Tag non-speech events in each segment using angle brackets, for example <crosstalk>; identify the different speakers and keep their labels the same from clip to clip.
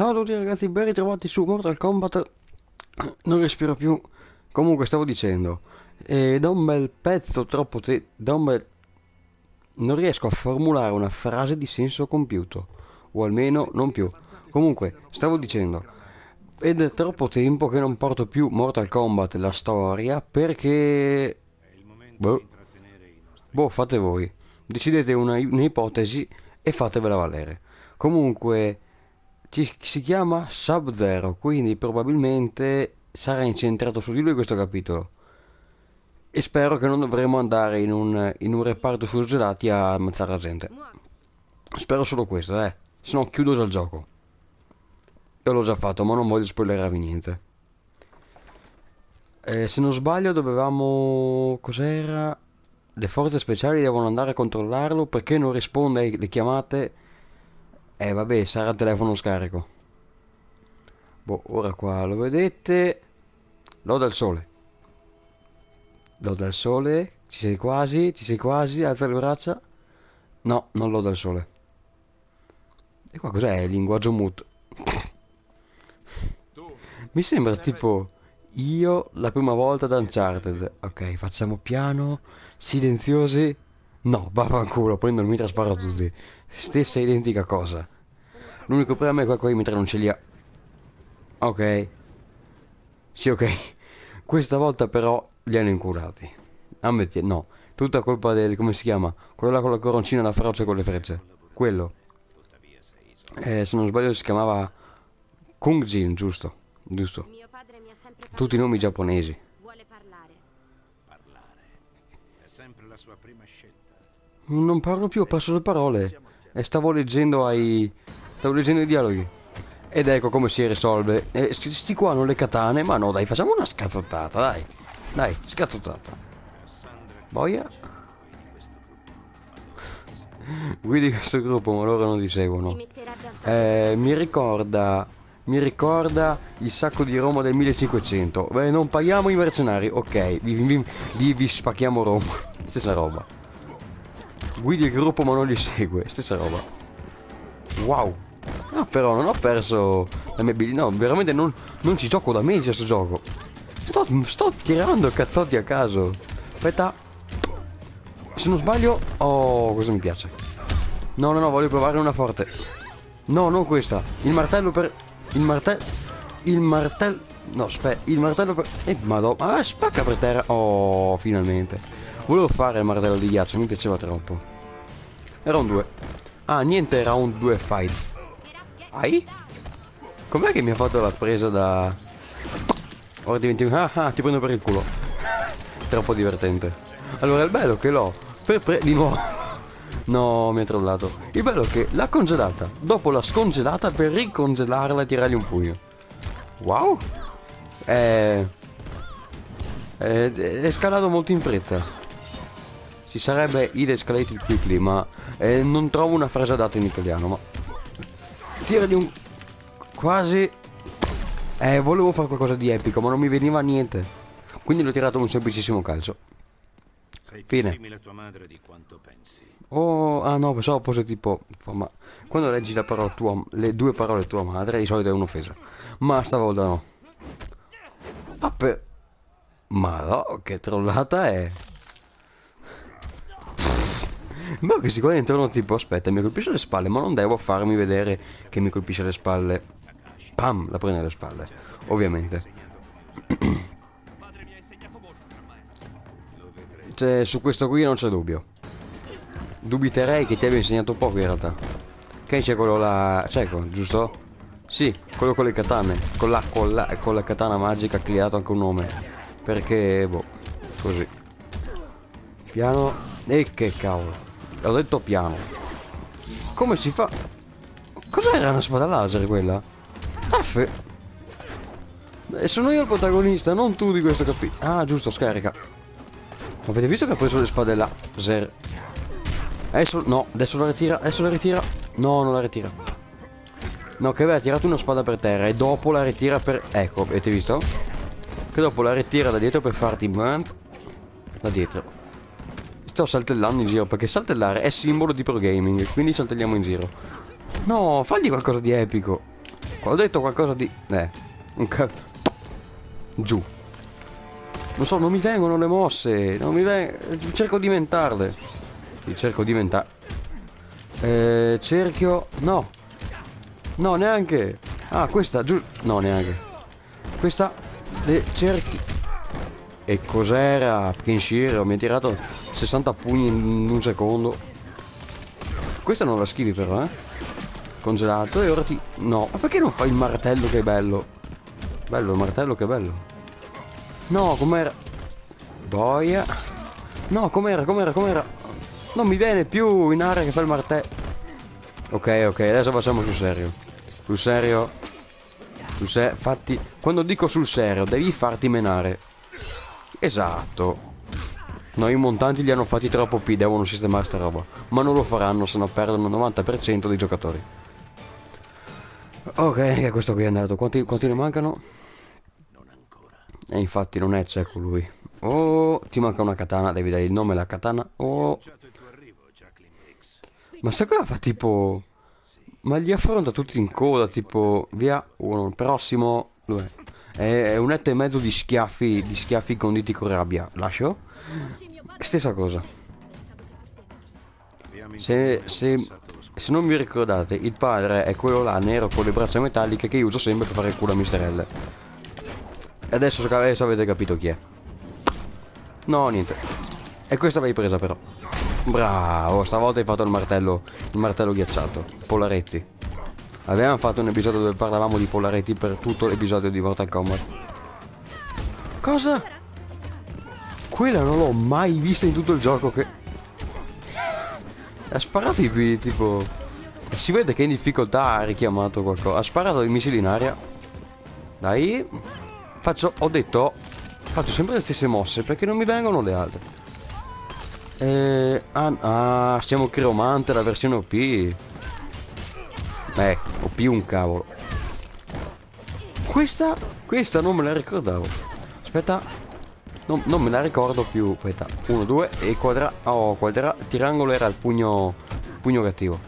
Speaker 1: Ciao a tutti ragazzi, ben ritrovati su Mortal Kombat Non respiro più Comunque stavo dicendo eh, Da un bel pezzo troppo te Da un bel... Non riesco a formulare una frase di senso compiuto O almeno non più Comunque, stavo dicendo Ed è troppo tempo che non porto più Mortal Kombat la storia Perché... Boh, boh fate voi Decidete un'ipotesi E fatevela valere Comunque ci, si chiama Sub-Zero, quindi probabilmente sarà incentrato su di lui questo capitolo. E spero che non dovremo andare in un, in un reparto surgelati a ammazzare la gente. Spero solo questo, eh. Se no chiudo già il gioco. Io l'ho già fatto, ma non voglio spoilerarvi niente. Eh, se non sbaglio dovevamo... Cos'era? Le forze speciali devono andare a controllarlo perché non risponde alle chiamate eh vabbè, sarà telefono scarico. Boh, ora qua lo vedete. Loda dal sole. Loda dal sole. Ci sei quasi, ci sei quasi. Alza le braccia. No, non loda dal sole. E qua cos'è? Linguaggio mut. Mi sembra tipo io la prima volta ad Uncharted. Ok, facciamo piano, silenziosi. No, vaffanculo, prendo il mitra e sparo a tutti. Stessa identica cosa. L'unico problema è che qua i mitra non ce li ha. Ok. Sì, ok. Questa volta però li hanno incurati. Ammetti, no. Tutta colpa del, come si chiama? Quello là con la coroncina la da e con le frecce. Quello. Eh, se non sbaglio si chiamava Kung Jin, giusto? Giusto. Tutti i nomi giapponesi. Vuole parlare. Parlare. È sempre la sua prima scelta. Non parlo più, ho perso le parole. E stavo leggendo ai... Stavo leggendo i dialoghi. Ed ecco come si risolve. Eh, sti qua hanno le katane, ma no dai, facciamo una scazzottata, dai. Dai, scazzottata. Boia. <laughs> Guidi questo gruppo, ma loro non ti seguono. Eh, mi ricorda... Mi ricorda il sacco di Roma del 1500. Beh, non paghiamo i mercenari, ok. Vi, vi, vi, vi spacchiamo Roma. <laughs> Stessa roba. Guidi il gruppo ma non li segue, stessa roba. Wow. Ah, però non ho perso la mia abilità. No, veramente non, non, ci gioco da mesi a sto gioco. Sto, sto tirando cazzotti a caso. Aspetta. Se non sbaglio... Oh, cosa mi piace. No, no, no, voglio provare una forte. No, non questa. Il martello per... Il martello... Il martello... No, aspetta, il martello per... Eh, madonna, ah, spacca per terra. Oh, finalmente. Volevo fare il martello di ghiaccio, mi piaceva troppo. Era un 2. Ah, niente, era un 2 fight. Ai? Com'è che mi ha fatto la presa da... Ora diventi un... Ah, ah, ti prendo per il culo. Troppo <laughs> divertente. Allora, il bello che l'ho... Per pre... Di nuovo. <laughs> no, mi ha trollato. Il bello che l'ha congelata. Dopo l'ha scongelata per ricongelarla e tirargli un pugno. Wow. Eh, eh... è scalato molto in fretta si sarebbe it escalated quickly, ma eh, non trovo una frase adatta in italiano, ma... Tiragli un... quasi... Eh, volevo fare qualcosa di epico, ma non mi veniva niente. Quindi l'ho tirato un semplicissimo calcio. Sei Fine. Oh, ah no, pensavo fosse tipo... Ma quando leggi la parola tua, le due parole tua madre, di solito è un'offesa. Ma stavolta no. Ah, per... Ma no, che trollata è... Ma boh, che sicuramente uno tipo, aspetta, mi colpisce le spalle, ma non devo farmi vedere che mi colpisce le spalle. Pam, la prende alle spalle, ovviamente. Cioè, su questo qui non c'è dubbio. Dubiterei che ti abbia insegnato poco in realtà. Che c'è quello là... cieco, giusto? Sì, quello con le katane. Con la, con la, con la katana magica ha creato anche un nome. Perché, boh, così. Piano. E che cavolo. Ho detto piano. Come si fa? Cos'era una spada laser quella? Taffe! E eh, sono io il protagonista, non tu di questo capito. Ah, giusto, scarica. Avete visto che ha preso le spade laser? Adesso, eh, no, adesso la ritira, adesso la ritira. No, non la ritira. No, che aveva tirato una spada per terra e dopo la ritira per... Ecco, avete visto? Che dopo la ritira da dietro per farti... Da dietro stavo saltellando in giro perché saltellare è simbolo di pro gaming, quindi saltelliamo in giro. No, fagli qualcosa di epico. Ho detto qualcosa di... Eh. Giù. Non so, non mi vengono le mosse. Non mi vengono... Cerco di inventarle. Cerco di inventare... Eh, cerchio... No. No, neanche. Ah, questa giù... No, neanche. Questa... Le cerchi... E cos'era Princiero? Mi ha tirato 60 pugni in un secondo. Questa non la schivi però, eh. Congelato e ora ti... No, ma perché non fai il martello che è bello? Bello, il martello che è bello. No, com'era? Doia. No, com'era, com'era, com'era? Non mi viene più in aria che fa il martello. Ok, ok, adesso facciamo sul serio. Sul serio. Sul serio. Fatti... Quando dico sul serio, devi farti menare. Esatto. No, i montanti li hanno fatti troppo P, devono sistemare sta roba. Ma non lo faranno, se no perdono il 90% dei giocatori. Ok, questo qui è andato. Quanti, quanti ne mancano? E infatti non è cieco lui. Oh, ti manca una katana, devi dare il nome alla katana. Oh. Ma sai cosa fa tipo... Ma li affronta tutti in coda, tipo... Via, uno, prossimo... Dov'è? è un etto e mezzo di schiaffi, di schiaffi conditi con rabbia. Lascio? Stessa cosa. Se, se, se, non vi ricordate, il padre è quello là, nero, con le braccia metalliche, che io uso sempre per fare il culo a misterelle. Adesso, adesso avete capito chi è. No, niente. E questa l'hai presa però. Bravo, stavolta hai fatto il martello, il martello ghiacciato. Polaretti. Avevamo fatto un episodio dove parlavamo di polarity per tutto l'episodio di Mortal Kombat. Cosa? Quella non l'ho mai vista in tutto il gioco che... Ha sparato i B, tipo... Si vede che in difficoltà ha richiamato qualcosa. Ha sparato i missili in aria. Dai. Faccio... Ho detto... Faccio sempre le stesse mosse perché non mi vengono le altre. Eh, ah, ah, siamo cromante la versione OP. Ecco più un cavolo Questa Questa non me la ricordavo Aspetta Non, non me la ricordo più Aspetta 1, 2 e quadra Oh quadra Tirangolo era il pugno Pugno cattivo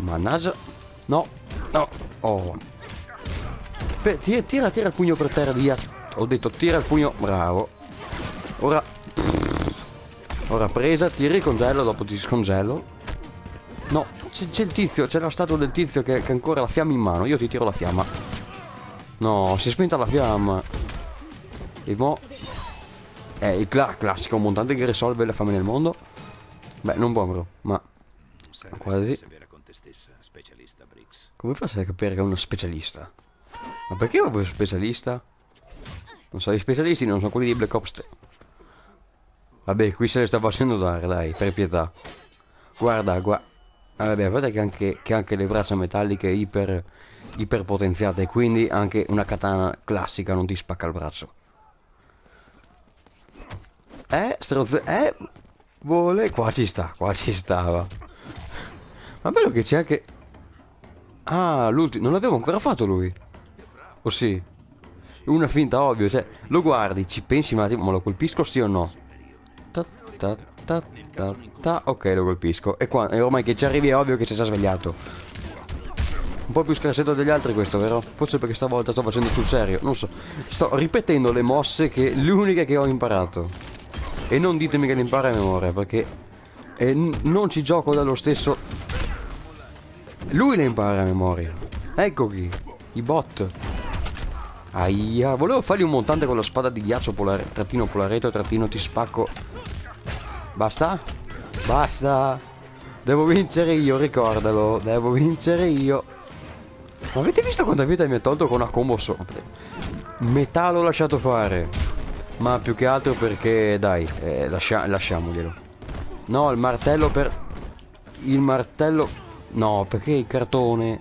Speaker 1: Mannaggia No No Oh per, tira, tira, tira il pugno per terra via Ho detto tira il pugno Bravo Ora Ora presa Tiri congelo, Dopo ti scongelo. No, c'è il tizio, c'è la statua del tizio che, che ancora ha la fiamma in mano. Io ti tiro la fiamma. No, si è spenta la fiamma. E mo... È il cl classico montante che risolve la fame nel mondo. Beh, non povero, ma... Quasi. Come fa a capire che è uno specialista? Ma perché è proprio specialista? Non so, gli specialisti non sono quelli di Black Ops 3. Vabbè, qui se ne sta facendo dare, dai, per pietà. Guarda, guarda. Ah, vabbè, a che anche, che anche le braccia metalliche iper, iper potenziate, quindi anche una katana classica non ti spacca il braccio. Eh, strozzo... Eh, vuole... Qua ci sta, qua ci stava. Ma bello che c'è anche... Ah, l'ultimo... Non l'avevo ancora fatto lui. O oh, sì? Una finta ovvio, cioè... Lo guardi, ci pensi un attimo, ma lo colpisco sì o no? Ta, ta, ta, ta, ta. Ok, lo colpisco. E qua, e ormai che ci arrivi è ovvio che si è già svegliato. Un po' più scarsetto degli altri questo, vero? Forse perché stavolta sto facendo sul serio. Non so. Sto ripetendo le mosse che l'unica che ho imparato. E non ditemi che le impara a memoria, perché... E non ci gioco dallo stesso... Lui le impara a memoria. Eccoci. I bot. Aia, volevo fargli un montante con la spada di ghiaccio polare, trattino polaretto, trattino ti spacco Basta? Basta! Devo vincere io, ricordalo. Devo vincere io. Ma avete visto quanta vita mi ha tolto con una combo sopra? Metà l'ho lasciato fare. Ma più che altro perché, dai, eh, lascia lasciamoglielo. No, il martello per... Il martello... No, perché il cartone...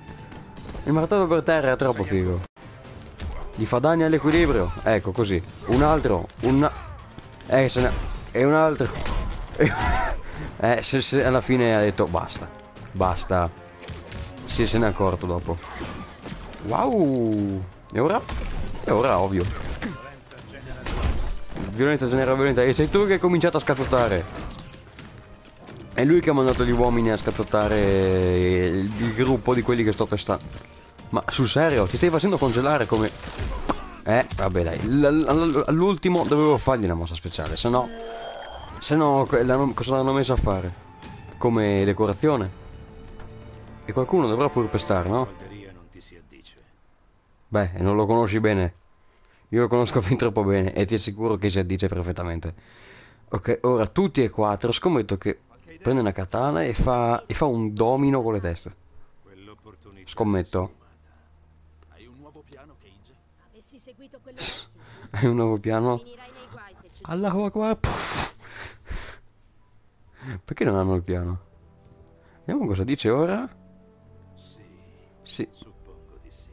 Speaker 1: Il martello per terra è troppo figo. Gli fa danni all'equilibrio. Ecco, così. Un altro. Un... Eh, se ne... E un altro. <laughs> eh, se, se, alla fine ha detto basta. Basta. Si se n'è accorto dopo. Wow. E ora? E ora, ovvio. Violenza genera violenza. E sei tu che hai cominciato a scazzottare. È lui che ha mandato gli uomini a scazzottare il, il gruppo di quelli che sto testando. Ma sul serio, ti stai facendo congelare come... Eh, vabbè dai. All'ultimo dovevo fargli una mossa speciale, se no... Se no, cosa l'hanno messo a fare? Come decorazione? E qualcuno dovrà pur pestare, no? Beh, non lo conosci bene. Io lo conosco <laughs> fin troppo bene e ti assicuro che si addice perfettamente. Ok, ora tutti e quattro, scommetto che prende una katana e fa, e fa un domino con le teste. Scommetto. Hai un nuovo piano, Cage? Avessi seguito quello <laughs> Hai un nuovo piano? Allahu Akbar. Puff. Perché non hanno il piano? Vediamo cosa dice ora. Sì. sì. Suppongo di sì.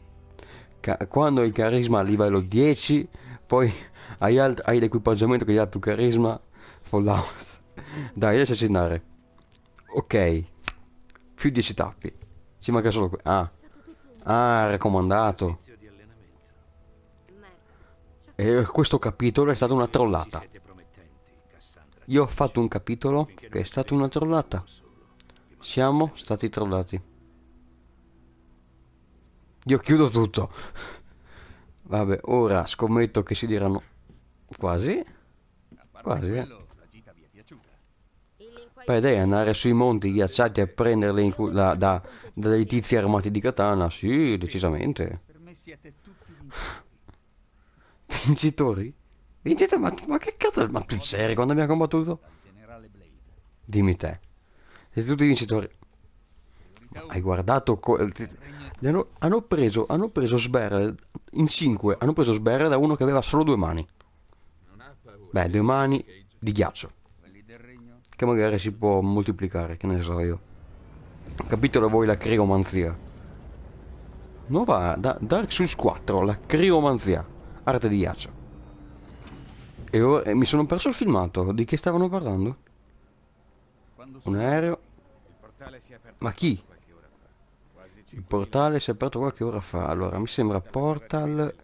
Speaker 1: Ca quando hai carisma a livello 10, poi hai, hai l'equipaggiamento che gli ha più carisma. Fallout. Dai, riesci a Ok. Più 10 tappi. Ci manca solo qui. Ah. Ah, raccomandato. E eh, questo capitolo è stata una trollata. Io ho fatto un capitolo che è stata una trollata. Siamo stati trollati. Io chiudo tutto. Vabbè, ora scommetto che si diranno quasi. Quasi, eh. Beh dai, andare sui monti ghiacciati a prenderle da, da, da dei tizi armati di katana, sì, decisamente. Vincitori? Vincite, ma, ma che cazzo? Ma tu in serio quando abbiamo combattuto? Dimmi te. Siete tutti i vincitori. Ma hai guardato... Hanno, hanno, preso, hanno preso Sber in 5, hanno preso Sberra da uno che aveva solo due mani. Beh, due mani di ghiaccio. Che magari si può moltiplicare, che ne so io. Capitolo voi la criomanzia. Nuova da Dark Souls 4, la criomanzia, arte di ghiaccio. E ora eh, mi sono perso il filmato. Di che stavano parlando? Un aereo. Ma chi? Il portale si è aperto qualche ora fa. Allora, mi sembra Portal...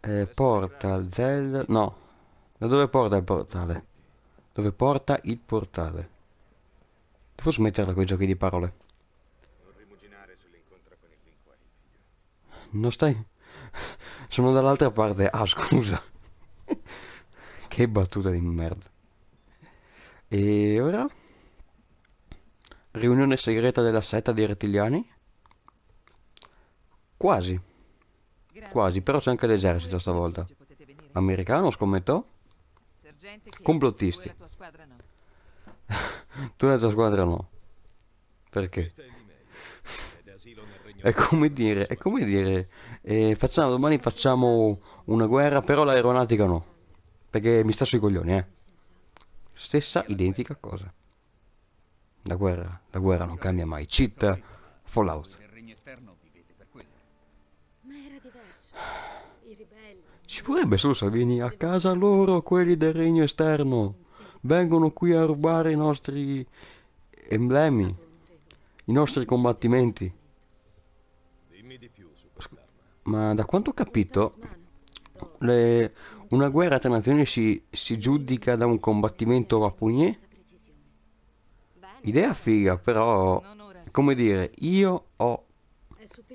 Speaker 1: Eh, portal Zelda... No. Da dove porta il portale? Dove porta il portale? Devo smetterla con i giochi di parole. Non stai... <laughs> Sono dall'altra parte. Ah, scusa. Che battuta di merda. E ora? Riunione segreta della setta dei rettiliani? Quasi. Quasi, però c'è anche l'esercito stavolta. Americano, scommettò? Complottisti. <laughs> tu la tua squadra no. Perché? è come dire, è come dire, eh, facciamo, domani facciamo una guerra, però l'aeronautica no. Perché mi sta sui coglioni, eh. Stessa identica cosa. La guerra, la guerra non cambia mai. Cheat, Fallout. Ci vorrebbe solo Salvini a casa loro, quelli del regno esterno. Vengono qui a rubare i nostri emblemi, i nostri combattimenti. Ma da quanto ho capito, le, una guerra tra nazioni si, si giudica da un combattimento a pugni? Idea figa, però, come dire, io ho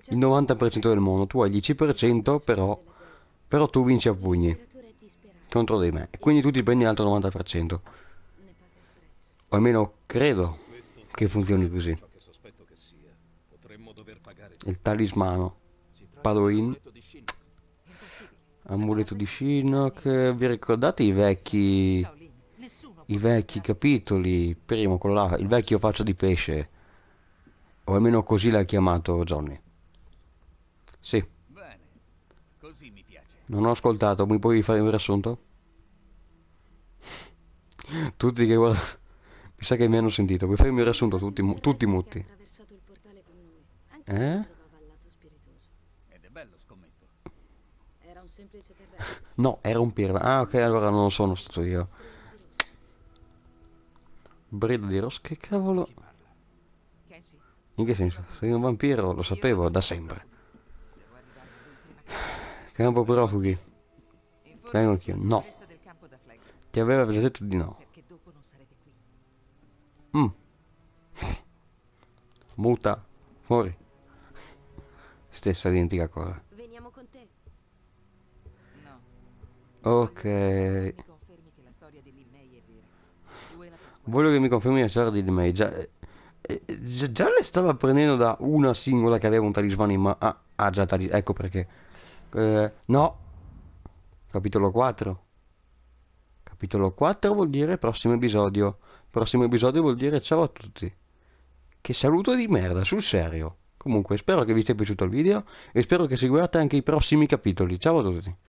Speaker 1: il 90% del mondo, tu hai il 10%, però, però tu vinci a pugni contro di me. Quindi tu ti prendi l'altro 90%. O almeno credo che funzioni così. Il talismano. Padoin Amuleto di Shinnok. Vi ricordate i vecchi... I vecchi capitoli? Primo, quello là, il vecchio faccia di pesce. O almeno così l'ha chiamato Johnny. Sì. Bene, così mi piace. Non ho ascoltato, mi puoi fare un riassunto? <laughs> tutti che guardano... Mi sa che mi hanno sentito. Puoi fare un riassunto, tutti, tutti mutti. Eh? <laughs> No, era un pirla. Ah, ok, allora non sono stato io. Brido di Ross, che cavolo... In che senso? Sei un vampiro? Lo sapevo, da sempre. Campo profughi. Vengo anch'io. No. Ti aveva già detto di no. Mm. Muta. Fuori. Stessa identica cosa. Ok. Voglio che mi confermi la storia di May. Già, eh, già, già, le stava prendendo da una singola che aveva un talismano in mano. Ah, ah, già, talismano. ecco perché. Eh, no. Capitolo 4. Capitolo 4 vuol dire prossimo episodio. Prossimo episodio vuol dire ciao a tutti. Che saluto di merda, sul serio. Comunque, spero che vi sia piaciuto il video e spero che seguiate anche i prossimi capitoli. Ciao a tutti.